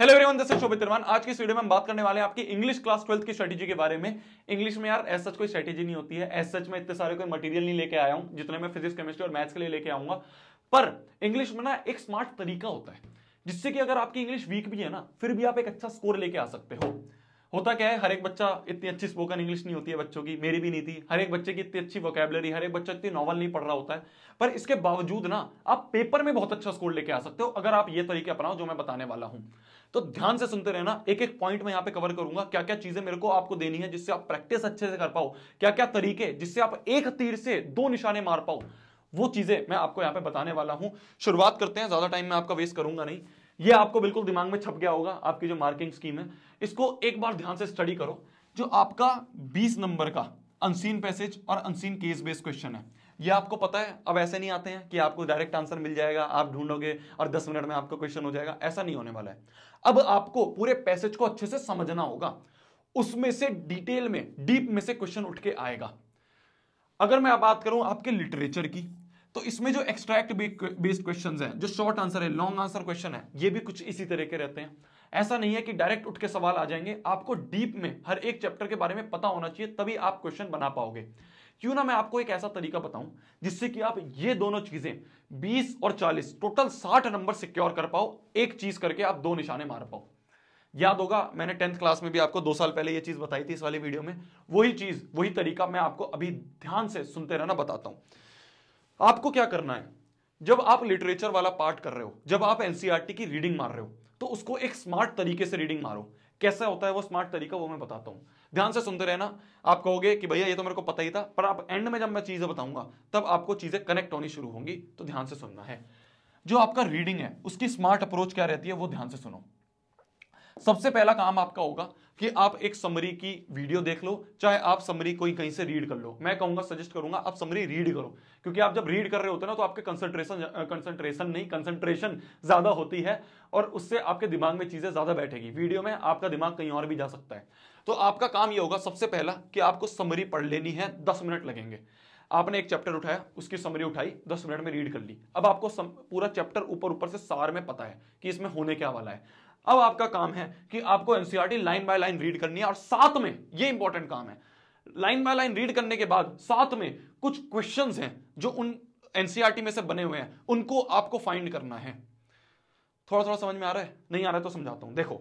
hello everyone this is Shobhit Raman आज की video में हम बात करने वाले हैं आपकी इंग्लिश क्लास ट्वेल्थ की स्ट्रेटजी के बारे में इंग्लिश में यार एस सच कोई स्ट्रेटजी नहीं होती है एस सच में इतने सारे कोई मटेरियल नहीं लेके आया हूं जितने मैं फिजिक्स केमिस्ट्री और मैथ्स के लिए लेके आऊंगा पर इंग्लिश में ना एक स्मार्ट तरीका होता है जिससे कि अगर आपकी इंग्लिश वीक भी है ना फिर भी आप एक अच्छा स्कोर लेके आ सकते हो होता क्या है हर एक बच्चा इतनी अच्छी स्पोकन इंग्लिश नहीं होती है बच्चों की मेरी भी नहीं थी हर एक बच्चे की इतनी अच्छी वोकेबलरी हर एक बच्चा इतनी नॉवल नहीं पढ़ रहा होता है पर इसके बावजूद ना आप पेपर में बहुत अच्छा स्कोर लेके आ सकते हो अगर आप ये तरीके अपनाओ जो मैं बताने वाला हूं तो ध्यान से सुनते रहना एक एक पॉइंट मैं यहाँ पे कवर करूंगा क्या क्या चीजें मेरे को आपको देनी है जिससे आप प्रैक्टिस अच्छे से कर पाओ क्या क्या तरीके जिससे आप एक तीर से दो निशाने मार पाओ वो चीजें मैं आपको यहाँ पे बताने वाला हूं शुरुआत करते हैं ज्यादा टाइम मैं आपका वेस्ट करूंगा नहीं ये आपको बिल्कुल दिमाग में छप गया होगा आपकी जो मार्किंग स्कीम है इसको एक बार ध्यान से स्टडी करो जो आपका 20 नंबर का अनसीन पैसेज और अनसीन केस बेस्ड क्वेश्चन है ये आपको पता है अब ऐसे नहीं आते हैं कि आपको डायरेक्ट आंसर मिल जाएगा आप ढूंढोगे और 10 मिनट में आपका क्वेश्चन हो जाएगा ऐसा नहीं होने वाला है अब आपको पूरे पैसेज को अच्छे से समझना होगा उसमें से डिटेल में डीप में से क्वेश्चन उठ के आएगा अगर मैं बात करूं आपके लिटरेचर की तो इसमें जो एक्सट्रैक्ट बेस्ड क्वेश्चन है जो शॉर्ट आंसर है लॉन्ग आंसर क्वेश्चन है ये भी कुछ इसी तरह के रहते हैं ऐसा नहीं है कि डायरेक्ट उठ के सवाल आ जाएंगे आपको डीप में हर एक चैप्टर के बारे में पता होना चाहिए तभी आप क्वेश्चन बना पाओगे क्यों ना मैं आपको एक ऐसा तरीका बताऊं जिससे कि आप ये दोनों चीजें 20 और 40 टोटल 60 नंबर सिक्योर कर पाओ एक चीज करके आप दो निशाने मार पाओ याद होगा मैंने टेंथ क्लास में भी आपको दो साल पहले ये चीज बताई थी इस वाली वीडियो में वही चीज वही तरीका मैं आपको अभी ध्यान से सुनते रहना बताता हूं आपको क्या करना है जब आप लिटरेचर वाला पार्ट कर रहे हो जब आप एनसीआरटी की रीडिंग मार रहे हो तो उसको एक स्मार्ट तरीके से रीडिंग मारो कैसा होता है वो स्मार्ट तरीका वो मैं बताता हूँ ध्यान से सुनते रहना आप कहोगे कि भैया ये तो मेरे को पता ही था पर आप एंड में जब मैं चीज़ें बताऊंगा तब आपको चीज़ें कनेक्ट होनी शुरू होंगी तो ध्यान से सुनना है जो आपका रीडिंग है उसकी स्मार्ट अप्रोच क्या रहती है वो ध्यान से सुनो सबसे पहला काम आपका होगा कि आप एक समरी की वीडियो देख लो चाहे आप समरी कोई कहीं से रीड कर लो मैं कहूंगा सजेस्ट करूंगा आप समरी रीड करो क्योंकि आप जब रीड कर रहे होते हो ना तो आपके कंसंट्रेशन कंसंट्रेशन नहीं कंसंट्रेशन ज्यादा होती है और उससे आपके दिमाग में चीजें ज्यादा बैठेगी वीडियो में आपका दिमाग कहीं और भी जा सकता है तो आपका काम यह होगा सबसे पहला कि आपको समरी पढ़ लेनी है दस मिनट लगेंगे आपने एक चैप्टर उठाया उसकी समरी उठाई दस मिनट में रीड कर ली अब आपको सम, पूरा चैप्टर ऊपर ऊपर से सार में पता है कि इसमें होने क्या वाला है अब आपका काम है कि आपको NCERT line by line read करनी है और साथ में ये इंपॉर्टेंट काम है लाइन बाय लाइन रीड करने के बाद साथ में कुछ क्वेश्चंस हैं जो उन एनसीआरटी में से बने हुए हैं उनको आपको फाइंड करना है थोड़ा थोड़ा समझ में आ रहा है नहीं आ रहा है तो समझाता हूं देखो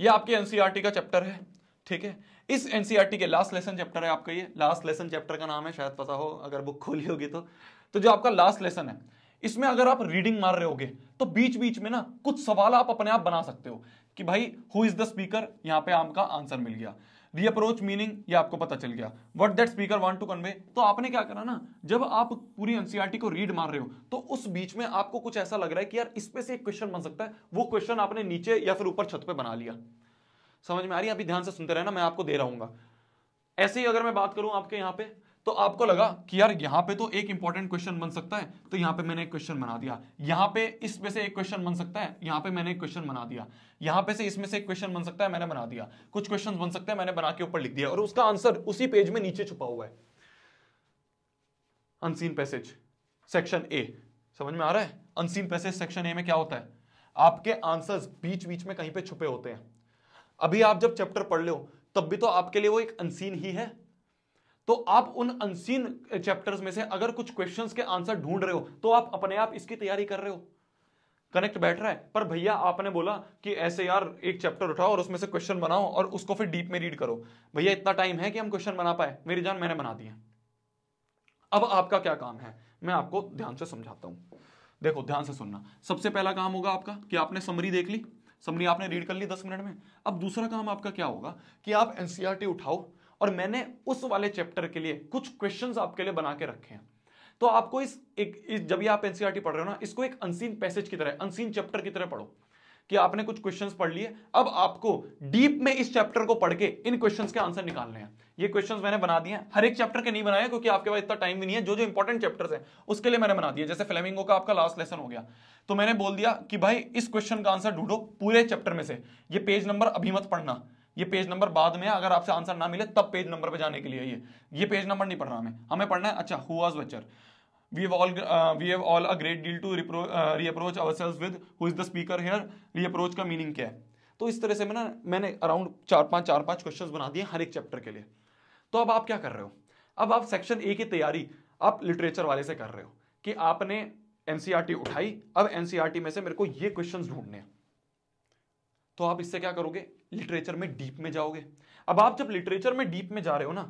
ये आपके एनसीआरटी का चैप्टर है ठीक है इस एनसीआरटी के लास्ट लेसन चैप्टर है आपका ये लास्ट लेसन चैप्टर का नाम है शायद पता हो अगर बुक खोली होगी तो तो जो आपका लास्ट लेसन है इसमें अगर आप रीडिंग मार रहे होगे तो बीच बीच में ना कुछ सवाल आप अपने आप बना सकते हो कि भाई हु इज द स्पीकर यहां पे आम का आंसर मिल गया दी अप्रोच मीनिंग ये आपको पता चल गया what that speaker want to convey तो आपने क्या करा ना जब आप पूरी एनसीआरटी e को रीड मार रहे हो तो उस बीच में आपको कुछ ऐसा लग रहा है कि यार इसमें से एक क्वेश्चन बन सकता है वो क्वेश्चन आपने नीचे या फिर ऊपर छत पे बना लिया समझ में आ रही है अभी ध्यान से सुनते रहना मैं आपको दे रहा हूँ ऐसे ही अगर मैं बात करूं आपके यहाँ पे तो आपको लगा कि यार यहां पे तो एक इंपॉर्टेंट क्वेश्चन बन सकता है तो यहां पे मैंने एक क्वेश्चन बना दिया यहां पे इसमें से एक क्वेश्चन बन सकता है यहां पे मैंने एक क्वेश्चन बना दिया यहां पे से इसमें से एक क्वेश्चन बन सकता है मैंने बना दिया कुछ क्वेश्चन बन सकते हैं मैंने बना के ऊपर लिख दिया और उसका आंसर उसी पेज में नीचे छुपा हुआ है अनसीन पैसेज सेक्शन ए समझ में आ रहा है अनसीन पैसेज सेक्शन ए में क्या होता है आपके आंसर बीच बीच में कहीं पे छुपे होते हैं अभी आप जब चैप्टर पढ़ लो तब भी तो आपके लिए वो एक अनसीन ही है तो आप उन अनसीन चैप्टर्स में से अगर कुछ क्वेश्चंस के आंसर ढूंढ रहे हो तो आप अपने आप इसकी तैयारी कर रहे हो कनेक्ट बैठ रहा है पर भैया आपने बोला कि ऐसे यार एक चैप्टर उठाओ और उसमें से क्वेश्चन बनाओ और उसको फिर डीप में रीड करो भैया इतना टाइम है कि हम क्वेश्चन बना पाए मेरी जान मैंने बना दिया अब आपका क्या काम है मैं आपको ध्यान से समझाता हूं देखो ध्यान से सुनना सबसे पहला काम होगा आपका कि आपने समरी देख ली समरी आपने रीड कर ली दस मिनट में अब दूसरा काम आपका क्या होगा कि आप एनसीआरटी e उठाओ और मैंने उस वाले चैप्टर के लिए कुछ क्वेश्चंस आपके लिए बना के रखे हैं तो आपको इस एक इस जब भी आप एनसीआरटी e पढ़ रहे हो ना इसको एक अनसीन पैसेज की तरह अनसीन चैप्टर की तरह पढ़ो कि आपने कुछ क्वेश्चंस पढ़ लिए अब आपको डीप में इस चैप्टर को पढ़ के इन क्वेश्चंस के आंसर निकालने हैं ये क्वेश्चंस मैंने बना दिए हैं हर एक चैप्टर के नहीं बनाए क्योंकि आपके पास इतना टाइम भी नहीं है जो जो इंपॉर्टेंट चैप्टर्स हैं उसके लिए मैंने बना दिए जैसे फ्लेमिंगो का आपका लास्ट लेसन हो गया तो मैंने बोल दिया कि भाई इस क्वेश्चन का आंसर ढूंढो पूरे चैप्टर में से ये पेज नंबर अभी मत पढ़ना ये पेज नंबर बाद में अगर आपसे आंसर ना मिले तब पेज नंबर पे जाने के लिए ये ये पेज नंबर नहीं पढ़ रहा हमें हमें पढ़ना है अच्छा हुआ was we have all uh, we have all a great deal to uh, reapproach uh, re ourselves with who is the speaker here reapproach ka meaning kya hai तो इस तरह से main na मैंने अराउंड चार पांच चार पांच questions बना दिए हर एक चैप्टर के लिए तो अब आप क्या कर रहे हो अब आप सेक्शन ए की तैयारी आप लिटरेचर वाले से कर रहे हो कि आपने ncrt e उठाई अब ncrt e में से मेरे को ये dhoondne ढूंढने तो आप इससे क्या करोगे लिटरेचर में डीप में जाओगे अब आप जब लिटरेचर में डीप में जा रहे हो ना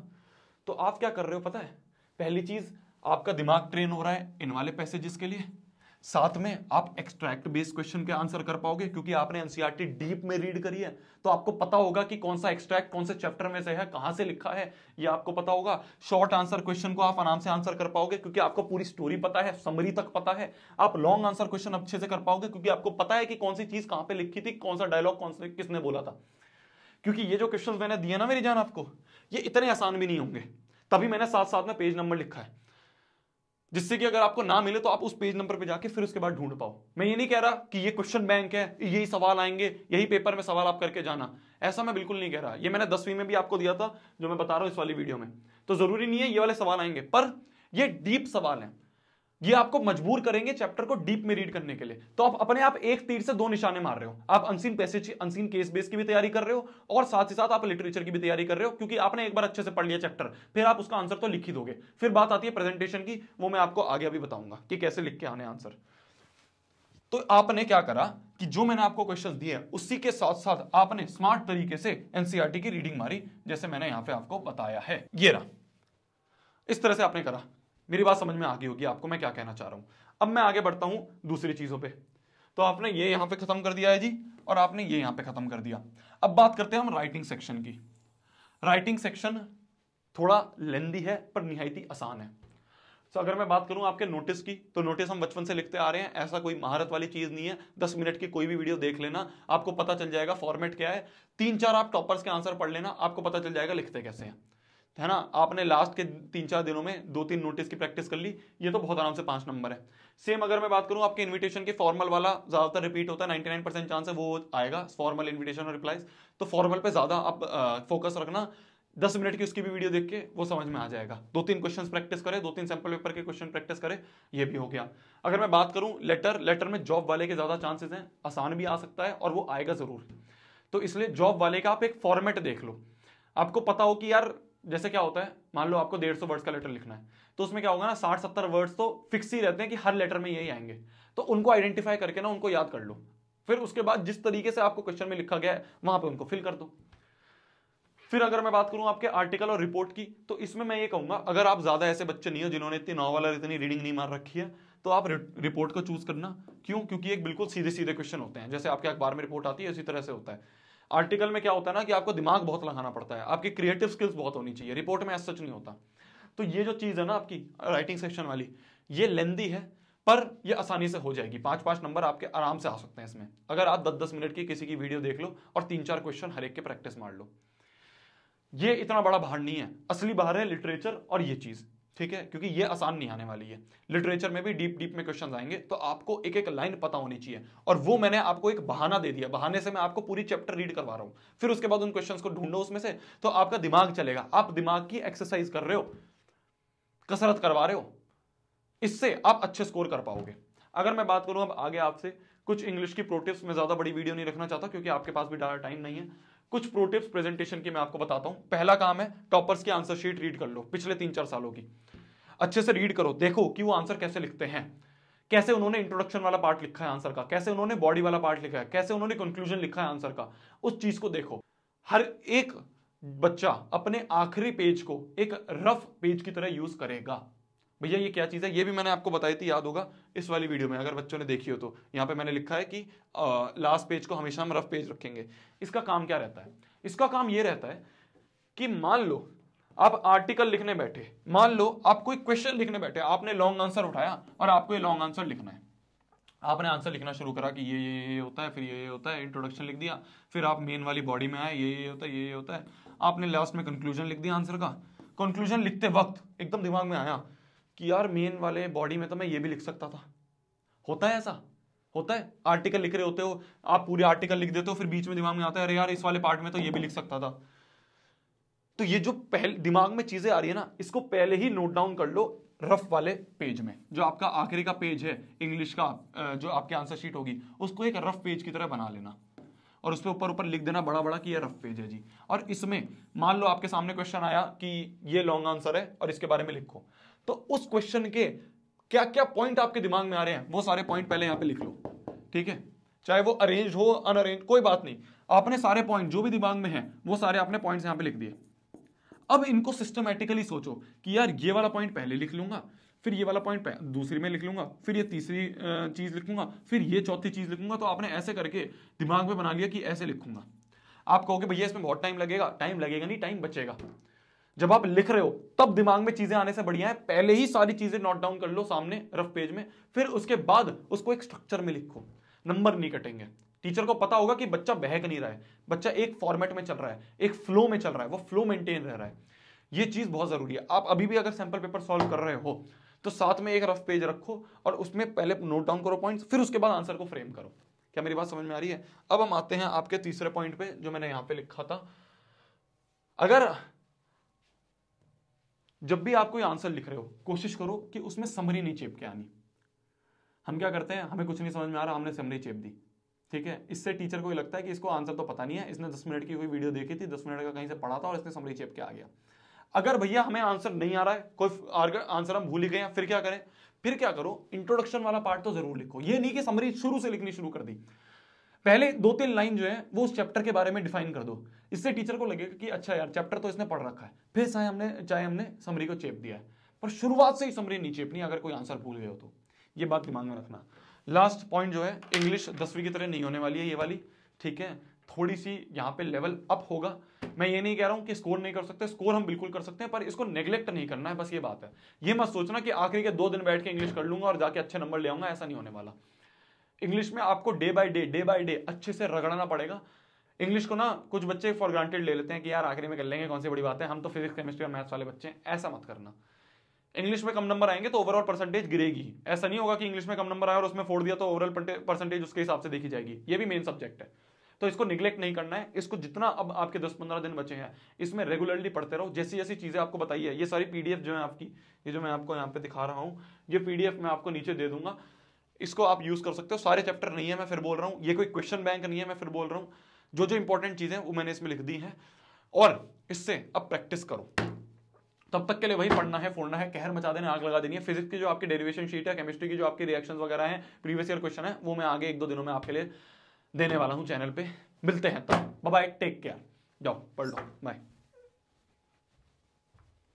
तो आप क्या कर रहे हो पता है पहली चीज आपका दिमाग ट्रेन हो रहा है इन वाले पैसेजेस के लिए साथ में आप एक्सट्रैक्ट बेस्ड क्वेश्चन के आंसर कर पाओगे क्योंकि आपने एनसीईआरटी डीप e में रीड करी है तो आपको पता होगा कि कौन सा एक्सट्रैक्ट कौन से चैप्टर में से है कहां से लिखा है ये आपको पता होगा शॉर्ट आंसर क्वेश्चन को आप आराम से आंसर कर पाओगे क्योंकि आपको पूरी स्टोरी पता है समरी तक पता है आप लॉन्ग आंसर क्वेश्चन अच्छे से कर पाओगे क्योंकि आपको पता है कि कौन सी चीज कहां पर लिखी थी कौन सा डायलॉग कौन सा किसने बोला था क्योंकि ये जो क्वेश्चन मैंने दिया ना मेरी जान आपको ये इतने आसान भी नहीं होंगे तभी मैंने साथ साथ में पेज नंबर लिखा है जिससे कि अगर आपको ना मिले तो आप उस पेज नंबर पे जाके फिर उसके बाद ढूंढ पाओ मैं ये नहीं कह रहा कि ये क्वेश्चन बैंक है यही सवाल आएंगे यही पेपर में सवाल आप करके जाना ऐसा मैं बिल्कुल नहीं कह रहा ये मैंने दसवीं में भी आपको दिया था जो मैं बता रहा हूँ इस वाली वीडियो में तो जरूरी नहीं है ये वाले सवाल आएंगे पर ये डीप सवाल है ये आपको मजबूर करेंगे चैप्टर को डीप में रीड करने के लिए तो आप अपने आप एक तीर से दो निशाने मार रहे हो आप unseen passage unseen case base की भी तैयारी कर रहे हो और साथ ही साथ आप लिटरेचर की भी तैयारी कर रहे हो क्योंकि आपने एक बार अच्छे से पढ़ लिया चैप्टर फिर आप उसका आंसर तो लिख ही दोगे फिर बात आती है प्रेजेंटेशन की वो मैं आपको आगे अभी बताऊंगा कि कैसे लिख के आने आंसर तो आपने क्या करा कि जो मैंने आपको क्वेश्चन दिए उसी के साथ साथ आपने स्मार्ट तरीके से एनसीआरटी e की रीडिंग मारी जैसे मैंने यहां पर आपको बताया है ये रहा इस तरह से आपने करा मेरी बात समझ में आ गई होगी आपको मैं क्या कहना चाह रहा हूं अब मैं आगे बढ़ता हूं दूसरी चीज़ों पर तो आपने ये यहां पे ख़त्म कर दिया है जी और आपने ये यहाँ पे ख़त्म कर दिया अब बात करते हैं हम राइटिंग सेक्शन की राइटिंग सेक्शन थोड़ा लेंदी है पर निहायती आसान है तो अगर मैं बात करूं आपके नोटिस की तो नोटिस हम बचपन से लिखते आ रहे हैं ऐसा कोई महारत वाली चीज़ नहीं है दस मिनट की कोई भी वीडियो देख लेना आपको पता चल जाएगा फॉर्मेट क्या है तीन चार आप टॉपर्स के आंसर पढ़ लेना आपको पता चल जाएगा लिखते कैसे हैं है ना आपने लास्ट के तीन चार दिनों में दो तीन नोटिस की प्रैक्टिस कर ली ये तो बहुत आराम से पांच नंबर है सेम अगर मैं बात करूं आपके इनविटेशन के फॉर्मल वाला ज्यादातर रिपीट होता है नाइन्टी नाइन परसेंट चांस है वो आएगा फॉर्मल इन्विटेशन और रिप्लाइज तो फॉर्मल पे ज्यादा आप फोकस रखना दस मिनट की उसकी भी वीडियो देख के वो समझ में आ जाएगा दो तीन क्वेश्चन प्रैक्टिस करें दो तीन सैंपल पेपर के क्वेश्चन प्रैक्टिस करें ये भी हो गया अगर मैं बात करूं लेटर लेटर में जॉब वाले के ज़्यादा चांसेस हैं आसान भी आ सकता है और वो आएगा ज़रूर तो इसलिए जॉब वाले का आप एक फॉर्मेट देख लो आपको पता हो कि यार जैसे क्या होता है मान लो आपको डेढ़ सौ वर्ड्स का लेटर लिखना है तो उसमें क्या होगा ना साठ सत्तर वर्ड्स तो फिक्स ही रहते हैं कि हर लेटर में यही आएंगे तो उनको आइडेंटिफाई करके ना उनको याद कर लो फिर उसके बाद जिस तरीके से आपको क्वेश्चन में लिखा गया है वहां पर उनको फिल कर दो फिर अगर मैं बात करूं आपके आर्टिकल और रिपोर्ट की तो इसमें मैं ये कहूंगा अगर आप ज्यादा ऐसे बच्चे नहीं हो जिन्होंने इतनी नॉवल और इतनी रीडिंग नहीं मार रखी है तो आप रिपोर्ट को चूज करना क्यों क्योंकि एक बिल्कुल सीधे सीधे क्वेश्चन होते हैं जैसे आपके अखबार में रिपोर्ट आती है इसी तरह से होता है आर्टिकल में क्या होता है ना कि आपको दिमाग बहुत लगाना पड़ता है आपकी क्रिएटिव स्किल्स बहुत होनी चाहिए रिपोर्ट में ऐसा सच नहीं होता तो ये जो चीज़ है ना आपकी राइटिंग सेक्शन वाली ये लेंदी है पर ये आसानी से हो जाएगी पांच पांच नंबर आपके आराम से आ सकते हैं इसमें अगर आप दस दस मिनट की किसी की वीडियो देख लो और तीन चार क्वेश्चन हर एक के प्रैक्टिस मार लो ये इतना बड़ा बाहर नहीं है असली बाहर है लिटरेचर और ये चीज़ ठीक है क्योंकि ये आसान नहीं आने वाली है लिटरेचर में भी डीप डीप में क्वेश्चन आएंगे तो आपको एक एक लाइन पता होनी चाहिए और वो मैंने आपको एक बहाना दे दिया बहाने से मैं आपको पूरी चैप्टर रीड करवा रहा हूँ फिर उसके बाद उन क्वेश्चन को ढूंढो उसमें से तो आपका दिमाग चलेगा आप दिमाग की एक्सरसाइज कर रहे हो कसरत करवा रहे हो इससे आप अच्छे स्कोर कर पाओगे अगर मैं बात करूं अब आगे आपसे कुछ इंग्लिश की प्रोटिप्स में ज़्यादा बड़ी वीडियो नहीं रखना चाहता क्योंकि आपके पास भी डाटा टाइम नहीं है कुछ प्रोटिप्स प्रेजेंटेशन की मैं आपको बताता हूं पहला काम है टॉपर्स की आंसर शीट रीड कर लो पिछले तीन चार सालों की अच्छे से रीड करो देखो कि वो आंसर कैसे लिखते हैं कैसे उन्होंने इंट्रोडक्शन वाला पार्ट लिखा है आंसर का कैसे उन्होंने बॉडी वाला पार्ट लिखा है कैसे उन्होंने कंक्लूजन लिखा है आंसर का उस चीज को देखो हर एक बच्चा अपने आखिरी पेज को एक रफ पेज की तरह यूज करेगा भैया ये क्या चीज़ है ये भी मैंने आपको बताई थी याद होगा इस वाली वीडियो में अगर बच्चों ने देखी हो तो यहाँ पे मैंने लिखा है कि लास्ट पेज को हमेशा हम रफ पेज रखेंगे इसका काम क्या रहता है इसका काम ये रहता है कि मान लो आप आर्टिकल लिखने बैठे मान लो आप कोई क्वेश्चन लिखने बैठे आपने लॉन्ग आंसर उठाया और आपको ये लॉन्ग आंसर लिखना है आपने आंसर लिखना शुरू करा कि ये ये ये होता है फिर ये ये होता है इंट्रोडक्शन लिख दिया फिर आप मेन वाली बॉडी में आए ये ये होता है ये ये होता है आपने लास्ट में कंक्लूजन लिख दिया आंसर का कंक्लूजन लिखते वक्त एकदम दिमाग में आया कि यार मेन वाले बॉडी में तो मैं ये भी लिख सकता था होता है ऐसा होता है आर्टिकल लिख रहे होते हो आप पूरे आर्टिकल लिख देते हो फिर बीच में दिमाग में आता है अरे यार इस वाले पार्ट में तो ये भी लिख सकता था तो ये जो पहले दिमाग में चीजें आ रही है ना इसको पहले ही नोट डाउन कर लो रफ वाले पेज में जो आपका आखिरी का पेज है इंग्लिश का जो आपकी आंसर शीट होगी उसको एक रफ पेज की तरह बना लेना और उसके ऊपर ऊपर लिख देना बड़ा बड़ा कि ये रफ पेज है जी और इसमें मान लो आपके सामने क्वेश्चन आया कि ये लॉन्ग आंसर है और इसके बारे में लिखो तो उस क्वेश्चन के क्या क्या पॉइंट आपके दिमाग में आ रहे हैं वो सारे पॉइंट पहले यहां पे लिख लो ठीक है चाहे वो अरेंज हो अनअरेंज कोई बात नहीं आपने सारे पॉइंट जो भी दिमाग में है वो सारे आपने पॉइंट यहां पर लिख दिए अब इनको सिस्टमेटिकली सोचो कि यार ये वाला पॉइंट पहले लिख लूंगा फिर ये वाला पॉइंट दूसरी में लिख लूंगा फिर ये तीसरी चीज लिखूंगा फिर ये चौथी चीज लिखूंगा तो आपने ऐसे करके दिमाग में बना लिया कि ऐसे लिखूंगा आप कहोगे भैया इसमें बहुत टाइम लगेगा टाइम लगेगा नहीं टाइम बचेगा जब आप लिख रहे हो तब दिमाग में चीजें आने से बढ़िया है पहले ही सारी चीजें नोट डाउन कर लो सामने रफ पेज में फिर उसके बाद उसको एक स्ट्रक्चर में लिखो नंबर नहीं कटेंगे टीचर को पता होगा कि बच्चा बहक नहीं रहा है बच्चा एक फॉर्मेट में चल रहा है एक फ्लो में चल रहा है वो फ्लो मेंटेन रह रहा है ये चीज बहुत जरूरी है आप अभी भी अगर सैंपल पेपर सॉल्व कर रहे हो तो साथ में एक रफ पेज रखो और उसमें पहले नोट डाउन करो पॉइंट्स फिर उसके बाद आंसर को फ्रेम करो क्या मेरी बात समझ में आ रही है अब हम आते हैं आपके तीसरे पॉइंट पे जो मैंने यहाँ पे लिखा था अगर जब भी आप कोई आंसर लिख रहे हो कोशिश करो कि उसमें समरी नहीं चेप के आनी हम क्या करते हैं हमें कुछ नहीं समझ में आ रहा हमने समरी चेप दी ठीक है इससे टीचर को ये लगता है कि इसको आंसर तो पता नहीं है इसने दस मिनट की कोई वीडियो देखी थी दस मिनट का कहीं से पढ़ा था और इसने समरी चेप के आ गया अगर भैया हमें आंसर नहीं आ रहा है कोई आंसर हम भूल ही गए फिर क्या करें फिर क्या करो इंट्रोडक्शन वाला पार्ट तो जरूर लिखो ये नहीं कि समरी शुरू से लिखनी शुरू कर दी पहले दो तीन लाइन जो है वो उस चैप्टर के बारे में डिफाइन कर दो इससे टीचर को लगेगा कि अच्छा यार चैप्टर तो इसने पढ़ रखा है फिर चाहे हमने चाहे हमने समरी को चेप दिया है पर शुरुआत से ही समरी नहीं चेपनी अगर कोई आंसर भूल गए हो तो ये बात दिमाग में रखना लास्ट पॉइंट जो है इंग्लिश दसवीं की तरह नहीं होने वाली है ये वाली ठीक है थोड़ी सी यहाँ पे लेवल अप होगा मैं ये नहीं कह रहा हूँ कि स्कोर नहीं कर सकते स्कोर हम बिल्कुल कर सकते हैं पर इसको नेग्लेक्ट नहीं करना है बस ये बात है ये मत सोचना कि आखिरी के दो दिन बैठ के इंग्लिश कर लूंगा और जाके अच्छे नंबर ले आऊंगा ऐसा नहीं होने वाला इंग्लिश में आपको day by day day by day अच्छे से रगड़ना पड़ेगा इंग्लिश को ना कुछ बच्चे फॉर ग्रांटेड ले लेते हैं कि यार आखिरी में कर लेंगे कौन सी बड़ी बात है हम तो फिजिक्स केमिस्ट्री और मैथ्स वाले बच्चे हैं ऐसा मत करना इंग्लिश में कम नंबर आएंगे तो ओवरऑल परसेंटेज गिरेगी ऐसा नहीं होगा कि इंग्लिश में कम नंबर आया और उसमें फोड़ दिया तो ओवरऑल परसेंटेज उसके हिसाब से देखी जाएगी ये भी मेन सब्जेक्ट है तो इसको निग्लेक्ट नहीं करना है इसको जितना अब आपके दस पंद्रह दिन बचे हैं इसमें रेगुलरली पढ़ते रहो जैसी जैसी चीज़ें आपको बताइए ये सारी पीडीएफ जो है आपकी ये जो मैं आपको यहाँ पे दिखा रहा हूँ ये पीडीएफ मैं आपको नीचे दे दूंगा इसको आप यूज कर सकते हो सारे चैप्टर नहीं है मैं फिर बोल रहा हूँ ये कोई क्वेश्चन बैंक नहीं है मैं फिर बोल रहा हूँ जो जो इंपॉर्टेंट चीजें वो मैंने इसमें लिख दी हैं और इससे अब प्रैक्टिस करो तब तक के लिए वही पढ़ना है फोड़ना है कहर मचा देना आग लगा देनी है फिजिक्स की जो आपकी डेरिवेशन शीट है केमिस्ट्री की जो आपकी रिएक्शन वगैरह है प्रीवियस ईयर क्वेश्चन है वो मैं आगे एक दो दिनों में आपके लिए देने वाला हूँ चैनल पे मिलते हैं तब बाय टेक केयर जाओ पढ़ लो बाय